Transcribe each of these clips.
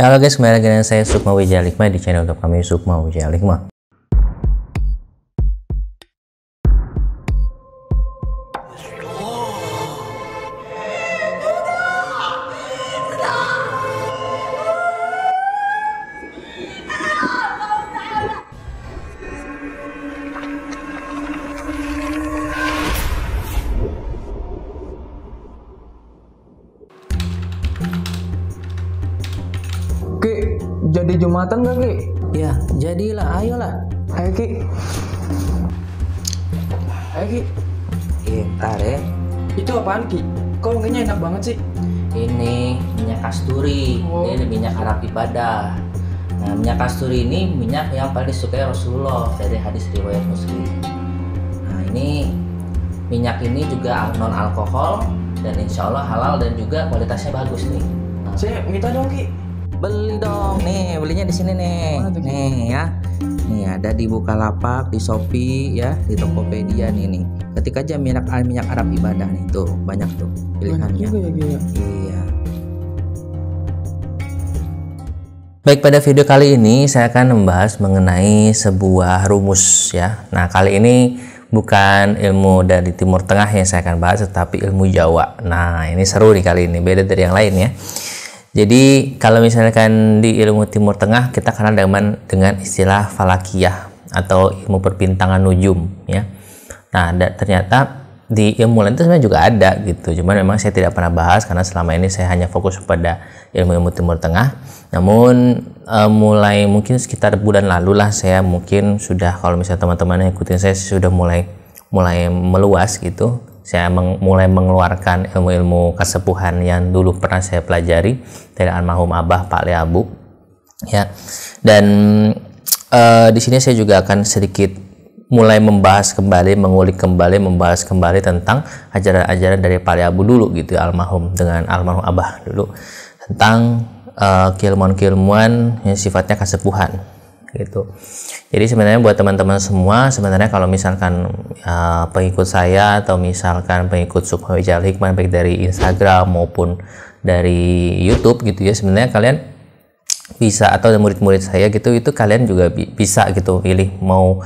Ya, halo guys, kembali lagi dengan saya Sukma Wijaya di channel YouTube kami Sukma Wijaya Jumatan gak Ki? Ya, jadilah, ayolah. Ayo Ki. Ayo Ki. Iya, ntar ya. Itu apaan Ki? Kok wanginya enak banget sih? Ini minyak kasturi, oh. ini minyak harap ibadah. Nah, minyak kasturi ini minyak yang paling disukai Rasulullah dari hadis riwayat Muslim. Nah, ini minyak ini juga non alkohol dan insya Allah halal dan juga kualitasnya bagus nih. Nah, Saya minta dong Ki beli dong nih belinya di sini nih nih ya nih ada di Bukalapak di Shopee ya di Tokopedia nih nih ketik aja minyak eh, minyak Arab ibadah nih tuh banyak tuh pilihannya ya, ya? iya Baik pada video kali ini saya akan membahas mengenai sebuah rumus ya. Nah kali ini bukan ilmu dari Timur Tengah yang saya akan bahas, tetapi ilmu Jawa. Nah, ini seru nih kali ini, beda dari yang lain ya. Jadi kalau misalkan di ilmu Timur Tengah kita kenal dengan dengan istilah falakiyah atau ilmu perbintangan nujum ya. Nah, da, ternyata di ilmu lain itu sebenarnya juga ada gitu. Cuman memang saya tidak pernah bahas karena selama ini saya hanya fokus pada ilmu-ilmu Timur Tengah. Namun e, mulai mungkin sekitar bulan lalu lah saya mungkin sudah kalau misalnya teman-teman yang ikutin saya sudah mulai mulai meluas gitu saya meng, mulai mengeluarkan ilmu-ilmu kesepuhan yang dulu pernah saya pelajari dari almarhum Abah Pak Leabu ya dan uh, di sini saya juga akan sedikit mulai membahas kembali mengulik kembali membahas kembali tentang ajaran-ajaran dari Pak Leabu dulu gitu almarhum dengan almarhum Abah dulu tentang uh, keilmuan-keilmuan yang sifatnya kesepuhan gitu. Jadi sebenarnya buat teman-teman semua sebenarnya kalau misalkan uh, pengikut saya atau misalkan pengikut Subhawijal Hikmah baik dari Instagram maupun dari YouTube gitu ya sebenarnya kalian bisa atau murid-murid saya gitu itu kalian juga bi bisa gitu pilih mau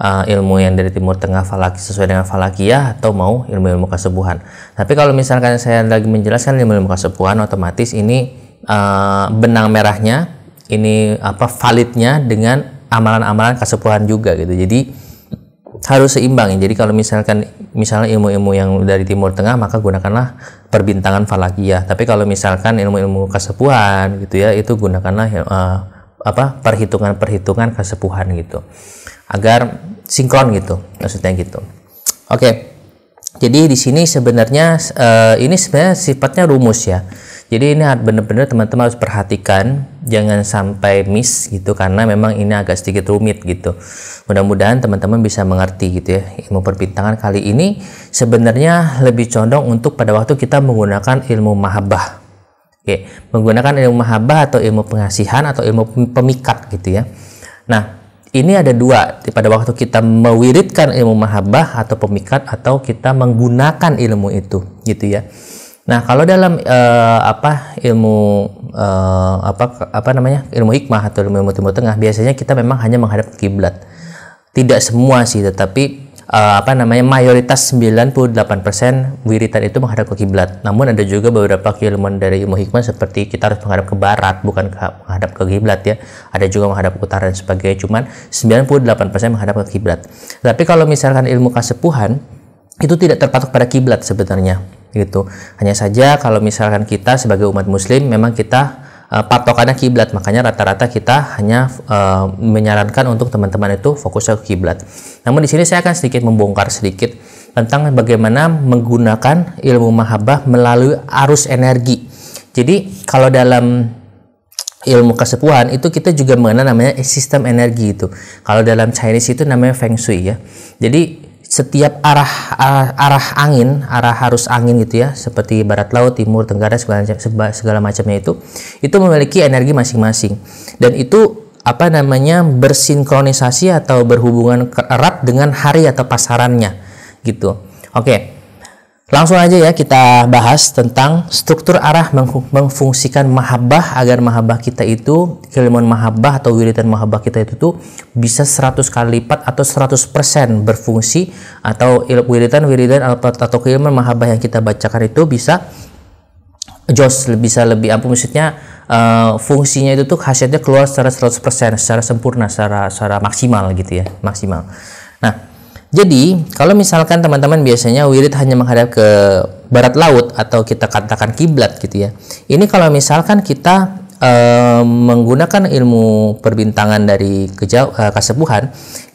uh, ilmu yang dari Timur Tengah falaki sesuai dengan falakiyah atau mau ilmu-ilmu kesepuhan. Tapi kalau misalkan saya lagi menjelaskan ilmu-ilmu kesepuhan otomatis ini uh, benang merahnya ini apa validnya dengan amalan-amalan kesepuhan juga gitu. Jadi harus seimbang ya. Jadi kalau misalkan misalnya ilmu-ilmu yang dari Timur Tengah maka gunakanlah perbintangan falakiyah. Tapi kalau misalkan ilmu-ilmu kesepuhan gitu ya itu gunakanlah uh, apa perhitungan-perhitungan kesepuhan gitu. Agar sinkron gitu. Maksudnya gitu. Oke. Okay. Jadi di sini sebenarnya uh, ini sebenarnya sifatnya rumus ya. Jadi ini benar-benar teman-teman harus perhatikan, jangan sampai miss gitu karena memang ini agak sedikit rumit gitu. Mudah-mudahan teman-teman bisa mengerti gitu ya. Ilmu perbintangan kali ini sebenarnya lebih condong untuk pada waktu kita menggunakan ilmu mahabbah. Oke, menggunakan ilmu mahabbah atau ilmu pengasihan atau ilmu pemikat gitu ya. Nah, ini ada dua pada waktu kita mewiridkan ilmu mahabbah atau pemikat atau kita menggunakan ilmu itu gitu ya Nah, kalau dalam uh, apa ilmu uh, apa apa namanya? ilmu hikmah atau ilmu, ilmu timur tengah, biasanya kita memang hanya menghadap kiblat. Tidak semua sih, tetapi uh, apa namanya? mayoritas 98% wiritan itu menghadap ke kiblat. Namun ada juga beberapa keilmuan dari ilmu hikmah seperti kita harus menghadap ke barat, bukan ke, menghadap ke kiblat ya. Ada juga menghadap ke utara dan sebagainya, cuman 98% menghadap ke kiblat. Tapi kalau misalkan ilmu kasepuhan itu tidak terpatok pada kiblat sebenarnya gitu. Hanya saja kalau misalkan kita sebagai umat muslim memang kita uh, patokannya kiblat, makanya rata-rata kita hanya uh, menyarankan untuk teman-teman itu fokusnya ke kiblat. Namun di sini saya akan sedikit membongkar sedikit tentang bagaimana menggunakan ilmu mahabbah melalui arus energi. Jadi kalau dalam ilmu kesepuhan itu kita juga mengenal namanya sistem energi itu. Kalau dalam Chinese itu namanya feng shui ya. Jadi setiap arah, arah angin, arah harus angin gitu ya, seperti barat laut, timur, tenggara segala segala macamnya itu itu memiliki energi masing-masing. Dan itu apa namanya bersinkronisasi atau berhubungan erat dengan hari atau pasarannya gitu. Oke. Okay. Langsung aja ya kita bahas tentang struktur arah mengfungsikan mahabbah agar mahabbah kita itu keilmuan mahabbah atau wiridan mahabbah kita itu tuh bisa 100 kali lipat atau 100% berfungsi atau wiridan wiridan atau, atau keilmuan mahabbah yang kita bacakan itu bisa jos bisa lebih ampun maksudnya uh, fungsinya itu tuh khasiatnya keluar secara 100% secara sempurna secara secara maksimal gitu ya maksimal. Nah, jadi, kalau misalkan teman-teman biasanya wirid hanya menghadap ke barat laut atau kita katakan kiblat gitu ya. Ini kalau misalkan kita e, menggunakan ilmu perbintangan dari kejauh, eh, e, kesepuhan,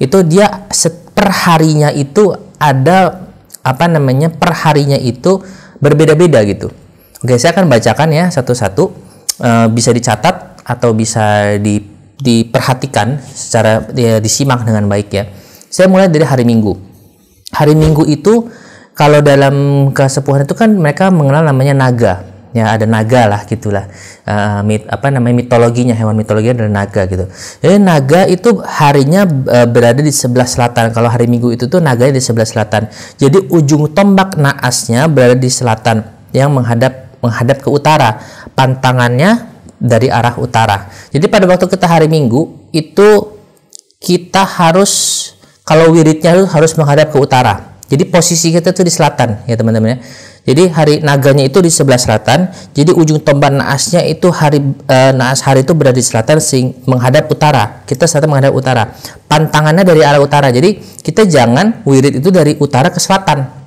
itu dia perharinya itu ada apa namanya? perharinya itu berbeda-beda gitu. Oke, saya akan bacakan ya satu-satu. E, bisa dicatat atau bisa di, diperhatikan secara ya, disimak dengan baik ya. Saya mulai dari hari Minggu. Hari Minggu itu kalau dalam kesepuhan itu kan mereka mengenal namanya naga ya ada naga lah gitulah uh, mit, apa namanya mitologinya hewan mitologi adalah naga gitu jadi naga itu harinya uh, berada di sebelah selatan kalau hari minggu itu tuh naganya di sebelah selatan jadi ujung tombak naasnya berada di selatan yang menghadap menghadap ke utara pantangannya dari arah utara jadi pada waktu kita hari minggu itu kita harus kalau wiridnya lu harus menghadap ke utara. Jadi posisi kita tuh di selatan ya teman-teman ya. Jadi hari naganya itu di sebelah selatan. Jadi ujung tombak naasnya itu hari e, naas hari itu berada di selatan sing menghadap utara. Kita selatan menghadap utara. Pantangannya dari arah utara. Jadi kita jangan wirid itu dari utara ke selatan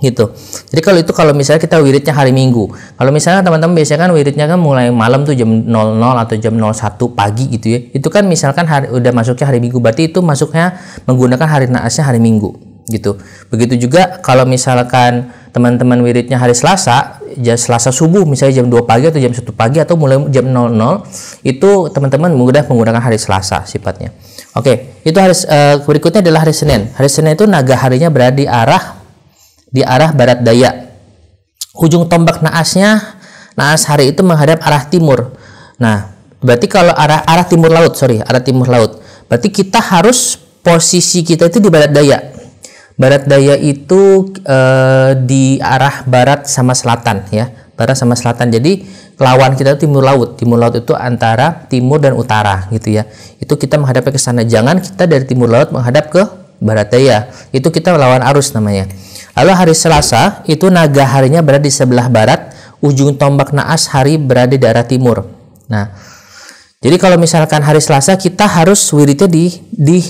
gitu. Jadi kalau itu kalau misalnya kita wiridnya hari Minggu. Kalau misalnya teman-teman biasanya kan wiridnya kan mulai malam tuh jam 00 atau jam 01 pagi gitu ya. Itu kan misalkan hari, udah masuknya hari Minggu berarti itu masuknya menggunakan hari naasnya hari Minggu gitu. Begitu juga kalau misalkan teman-teman wiridnya hari Selasa, ya Selasa subuh misalnya jam 2 pagi atau jam 1 pagi atau mulai jam 00 itu teman-teman mudah menggunakan hari Selasa sifatnya. Oke, itu hari uh, berikutnya adalah hari Senin. Hari Senin itu naga harinya berada di arah di arah barat daya. Ujung tombak naasnya, naas hari itu menghadap arah timur. Nah, berarti kalau arah arah timur laut, sorry, arah timur laut. Berarti kita harus posisi kita itu di barat daya. Barat daya itu e, di arah barat sama selatan ya, barat sama selatan. Jadi lawan kita timur laut. Timur laut itu antara timur dan utara gitu ya. Itu kita menghadap ke sana. Jangan kita dari timur laut menghadap ke Barat ya, Itu kita lawan arus namanya. Lalu hari Selasa itu naga harinya berada di sebelah barat, ujung tombak naas hari berada di arah timur. Nah, jadi kalau misalkan hari Selasa kita harus wiridnya di di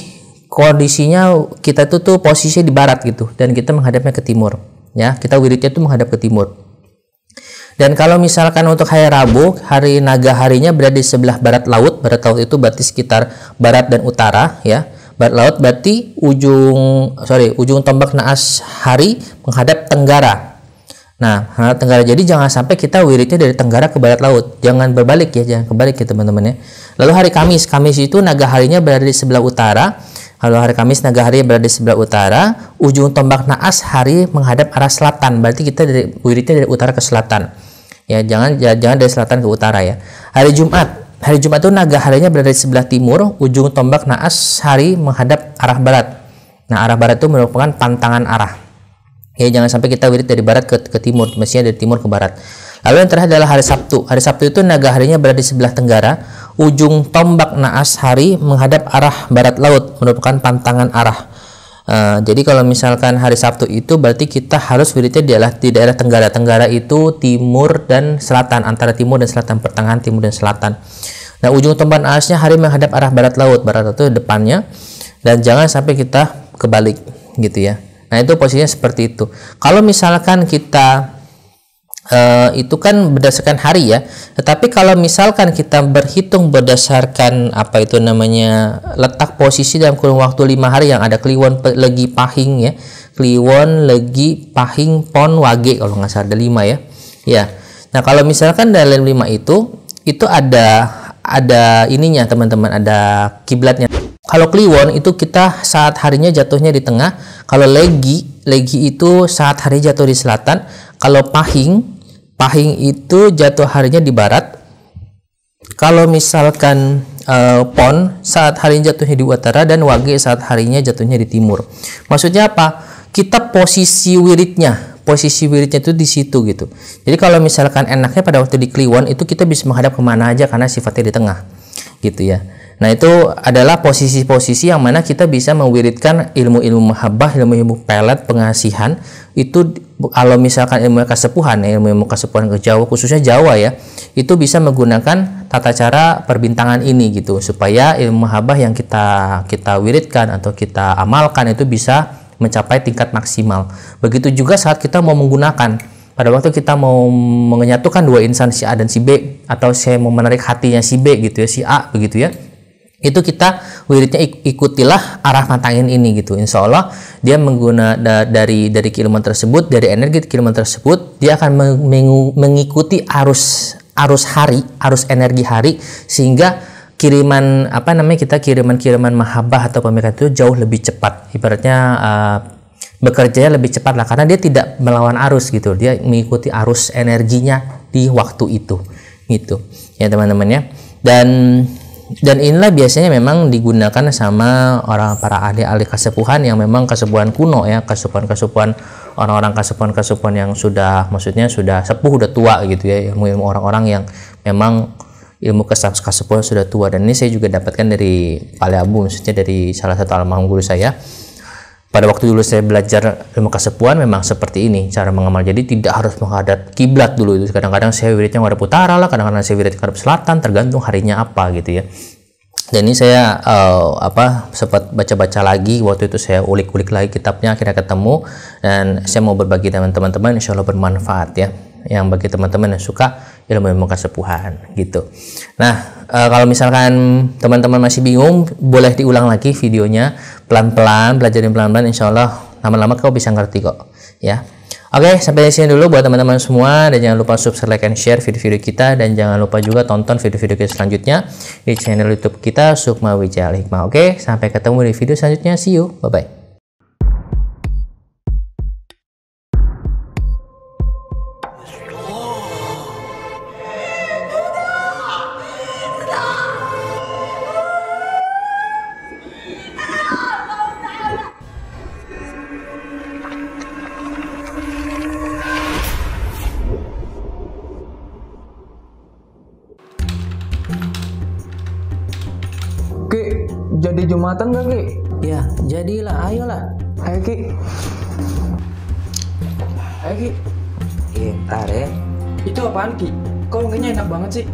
kondisinya kita itu tuh posisinya di barat gitu dan kita menghadapnya ke timur. Ya, kita wiridnya tuh menghadap ke timur. Dan kalau misalkan untuk hari Rabu, hari naga harinya berada di sebelah barat laut. Barat laut itu berarti sekitar barat dan utara ya. Barat laut berarti ujung sorry ujung tombak naas hari menghadap tenggara. Nah, tenggara. Jadi jangan sampai kita wiridnya dari tenggara ke barat laut. Jangan berbalik ya, jangan kebalik ya teman-teman ya. Lalu hari Kamis, Kamis itu naga harinya berada di sebelah utara. Lalu hari Kamis naga hari berada di sebelah utara, ujung tombak naas hari menghadap arah selatan. Berarti kita dari wiridnya dari utara ke selatan. Ya, jangan jangan dari selatan ke utara ya. Hari Jumat, Hari Jumat itu naga harinya berada di sebelah timur, ujung tombak naas hari menghadap arah barat. Nah, arah barat itu merupakan pantangan arah. Ya, jangan sampai kita wirid dari barat ke, ke timur, mestinya dari timur ke barat. Lalu yang terakhir adalah hari Sabtu. Hari Sabtu itu naga harinya berada di sebelah tenggara, ujung tombak naas hari menghadap arah barat laut, merupakan pantangan arah. Eh, jadi kalau misalkan hari Sabtu itu berarti kita harus wiridnya di daerah, di daerah Tenggara. Tenggara itu timur dan selatan, antara timur dan selatan, pertengahan timur dan selatan. Nah, ujung tombak alasnya hari menghadap arah barat laut. Barat itu depannya dan jangan sampai kita kebalik gitu ya. Nah, itu posisinya seperti itu. Kalau misalkan kita Uh, itu kan berdasarkan hari ya. Tetapi kalau misalkan kita berhitung berdasarkan apa itu namanya letak posisi dalam kurun waktu lima hari yang ada kliwon, legi, pahing ya, kliwon, legi, pahing, pon, wage kalau nggak salah ada lima ya. Ya. Nah kalau misalkan dalam lima itu itu ada ada ininya teman-teman ada kiblatnya. Kalau kliwon itu kita saat harinya jatuhnya di tengah. Kalau legi legi itu saat hari jatuh di selatan. Kalau pahing Pahing itu jatuh harinya di barat. Kalau misalkan e, pon saat harinya jatuhnya di utara dan wage saat harinya jatuhnya di timur. Maksudnya apa? Kita posisi wiridnya, posisi wiridnya itu di situ gitu. Jadi kalau misalkan enaknya pada waktu di Kliwon itu kita bisa menghadap kemana aja karena sifatnya di tengah gitu ya. Nah itu adalah posisi-posisi yang mana kita bisa mewiridkan ilmu-ilmu mahabbah, ilmu-ilmu pelet, pengasihan itu kalau misalkan ilmu kesepuhan, ya, ilmu-ilmu kesepuhan ke Jawa khususnya Jawa ya, itu bisa menggunakan tata cara perbintangan ini gitu supaya ilmu mahabbah yang kita kita wiridkan atau kita amalkan itu bisa mencapai tingkat maksimal. Begitu juga saat kita mau menggunakan pada waktu kita mau menyatukan dua insan si A dan si B atau saya mau menarik hatinya si B gitu ya si A begitu ya itu kita wiridnya ikutilah arah matangin ini gitu insya Allah dia menggunakan dari dari kiriman tersebut dari energi kiriman tersebut dia akan mengikuti arus arus hari arus energi hari sehingga kiriman apa namanya kita kiriman kiriman mahabbah atau pemikiran itu jauh lebih cepat ibaratnya uh, bekerjanya lebih cepat lah karena dia tidak melawan arus gitu dia mengikuti arus energinya di waktu itu gitu ya teman-teman ya dan dan inilah biasanya memang digunakan sama orang para ahli-ahli kesepuhan yang memang kesepuhan kuno ya kesepuhan-kesepuhan orang-orang kesepuhan-kesepuhan yang sudah maksudnya sudah sepuh udah tua gitu ya ilmu-ilmu orang-orang yang memang ilmu kesepuhan sudah tua dan ini saya juga dapatkan dari Abu maksudnya dari salah satu almarhum guru saya pada waktu dulu saya belajar ilmu kesepuan memang seperti ini cara mengamal jadi tidak harus menghadap kiblat dulu itu kadang-kadang saya wiridnya menghadap utara lah kadang-kadang saya wirid menghadap selatan tergantung harinya apa gitu ya dan ini saya uh, apa sempat baca-baca lagi waktu itu saya ulik-ulik lagi kitabnya akhirnya ketemu dan saya mau berbagi dengan teman-teman insya Allah bermanfaat ya yang bagi teman-teman yang suka ilmu-ilmu ya, kesepuhan gitu. Nah, e, kalau misalkan teman-teman masih bingung, boleh diulang lagi videonya pelan-pelan, pelajarin pelan-pelan, insya Allah lama-lama kau bisa ngerti kok, ya. Oke, sampai di sini dulu buat teman-teman semua dan jangan lupa subscribe, like, and share video-video kita dan jangan lupa juga tonton video-video kita selanjutnya di channel YouTube kita Sukma Wijaya Hikmah. Oke, sampai ketemu di video selanjutnya. See you. Bye bye. jadi Jumatan gak Ki? Ya, jadilah, ayolah. Ayo Ki. Ayo Ki. Iya, ntar ya. Itu apaan Ki? Kok wanginya enak banget sih?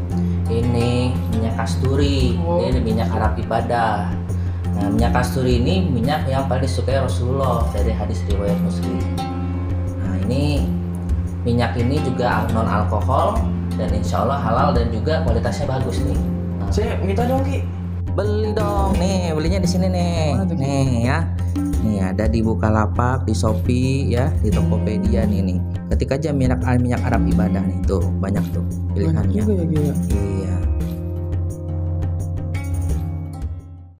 Ini minyak kasturi, oh. ini minyak harap ibadah. Nah, minyak kasturi ini minyak yang paling disukai Rasulullah dari hadis riwayat Muslim. Nah, ini minyak ini juga non alkohol dan insya Allah halal dan juga kualitasnya bagus nih. Saya minta dong Ki, beli dong nih belinya di sini nih nih ya nih ada di Bukalapak di Shopee ya di Tokopedia nih nih ketika aja minyak minyak Arab ibadah nih tuh banyak tuh pilihannya banyak juga ya, ya? Iya